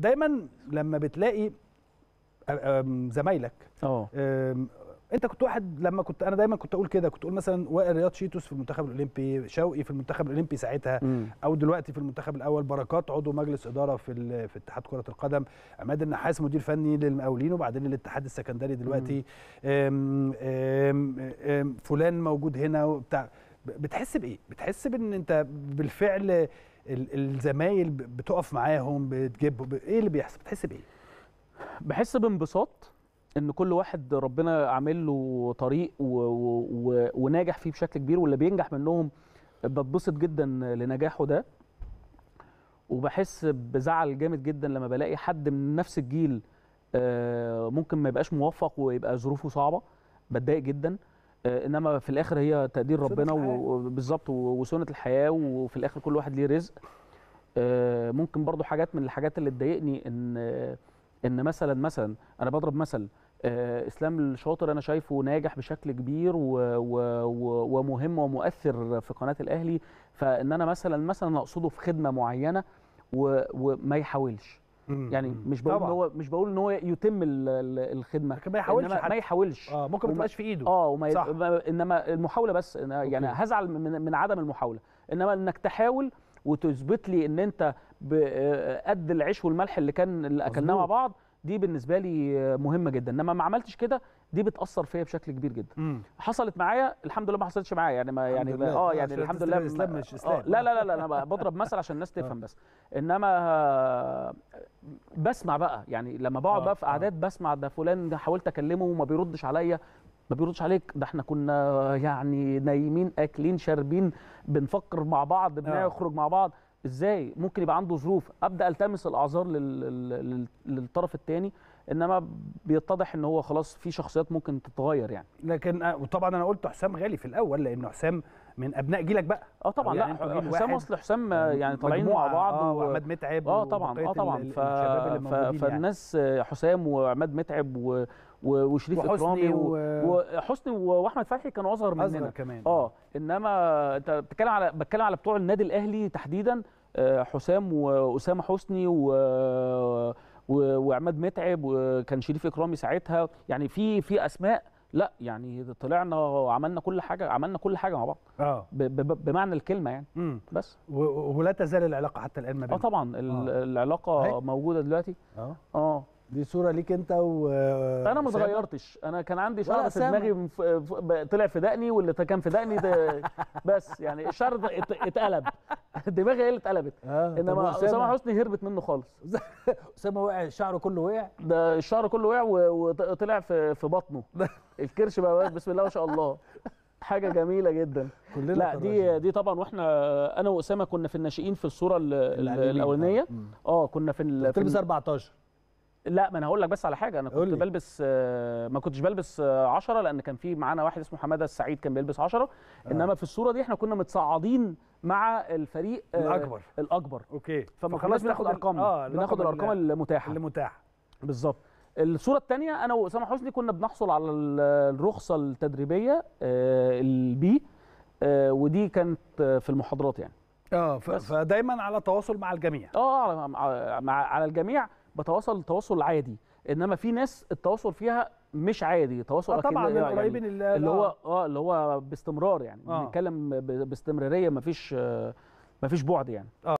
دايما لما بتلاقي زمايلك اه انت كنت واحد لما كنت انا دايما كنت اقول كده كنت اقول مثلا وائل رياض شيتوس في المنتخب الاولمبي شوقي في المنتخب الاولمبي ساعتها م. او دلوقتي في المنتخب الاول بركات عضو مجلس اداره في في اتحاد كره القدم عماد النحاس مدير فني للمقاولين وبعدين للاتحاد السكندري دلوقتي آم آم آم فلان موجود هنا وبتاع بتحس بايه بتحس بان انت بالفعل الزمايل بتقف معاهم بتجيب ايه اللي بيحصل بتحس بايه بحس بانبساط ان كل واحد ربنا عامل له طريق و... و... وناجح فيه بشكل كبير واللي بينجح منهم بتبسط جدا لنجاحه ده وبحس بزعل جامد جدا لما بلاقي حد من نفس الجيل آه، ممكن ما يبقاش موفق ويبقى ظروفه صعبه بتضايق جدا آه، انما في الاخر هي تقدير ربنا وبالظبط وسنه الحياه وفي الاخر كل واحد ليه رزق آه، ممكن برضو حاجات من الحاجات اللي تضايقني ان ان مثلا مثلا انا بضرب مثل آه، اسلام الشاطر انا شايفه ناجح بشكل كبير ومهم ومؤثر في قناه الاهلي فان انا مثلا مثلا اقصده في خدمه معينه وما يحاولش يعني مش بقول ان هو مش بقول ان هو يتم الخدمه ما يحاولش ما يحاولش اه ممكن ما تبقاش في ايده اه وما صح. انما المحاوله بس يعني أوكي. هزعل من, من عدم المحاوله انما انك تحاول وتثبت لي ان انت آه، قد العيش والملح اللي كان اللي اكلناه مع بعض دي بالنسبه لي آه، مهمه جدا انما ما عملتش كده دي بتاثر فيا بشكل كبير جدا مم. حصلت معايا الحمد لله ما حصلتش معايا يعني ما يعني اه يعني الحمد لله آه، يعني مش اسلام لا لا لا انا بضرب مثل عشان الناس تفهم بس انما بسمع بقى يعني لما بقعد آه، بقى في قعدات آه. بسمع ده فلان حاولت اكلمه وما بيردش عليا ما بيردش عليك ده احنا كنا يعني نايمين اكلين شاربين بنفكر مع بعض آه. بنخرج مع بعض ازاي ممكن يبقى عنده ظروف ابدا التمس الاعذار للطرف الثاني انما بيتضح ان هو خلاص في شخصيات ممكن تتغير يعني لكن وطبعا انا قلت حسام غالي في الاول لان حسام من ابناء جيلك بقى اه طبعا يعني لا حسام اصل حسام يعني طالعين مع بعض اه وعماد متعب اه طبعا اه طبعا ف... ف... يعني. فالناس يعني. حسام وعماد متعب و... وشريف اكرامي وحسني و... واحمد فتحي كانوا اصغر مننا اصغر كمان اه انما انت بتتكلم على بتكلم على بتوع النادي الاهلي تحديدا آه، حسام واسامه حسني و وعماد متعب وكان شريف اكرامي ساعتها يعني في في اسماء لا يعني طلعنا وعملنا كل حاجه عملنا كل حاجه مع بعض اه بمعنى الكلمه يعني مم. بس ولا تزال العلاقه حتى الان ما آه بينكم اه طبعا آه. العلاقه هي. موجوده دلوقتي اه اه دي صوره ليك انت و انا ما اتغيرتش انا كان عندي شعر في دماغي طلع في دقني واللي كان في دقني بس يعني الشعر اتقلب دماغي هي اللي اتقلبت آه. انما اسامه حسني هربت منه خالص اسامه وقع شعره كله وقع ده الشعر كله وقع وطلع في في بطنه الكرش بقى بسم الله ما شاء الله حاجه جميله جدا كلنا لا دي دي طبعا واحنا انا واسامه كنا في الناشئين في الصوره الاولانيه اه كنا في بتلبس 14 لا ما انا هقول لك بس على حاجه انا كنت بلبس ما كنتش بلبس 10 لان كان في معانا واحد اسمه حماده السعيد كان بيلبس 10 آه. انما في الصوره دي احنا كنا متصعدين مع الفريق آه، الاكبر الاكبر اوكي فما خلاص بناخد ارقام آه بناخد الارقام المتاحه المتاحه بالظبط الصوره الثانيه انا واسامه حسني كنا بنحصل على الرخصه التدريبيه آه، البي آه، ودي كانت في المحاضرات يعني اه فدايما على تواصل مع الجميع اه مع على الجميع بتواصل تواصل عادي انما في ناس التواصل فيها مش عادي تواصل آه طبعا يعني قريبين اللي, اللي هو آه. اه اللي هو باستمرار يعني آه. بنتكلم باستمراريه مفيش آه مفيش بعد يعني آه.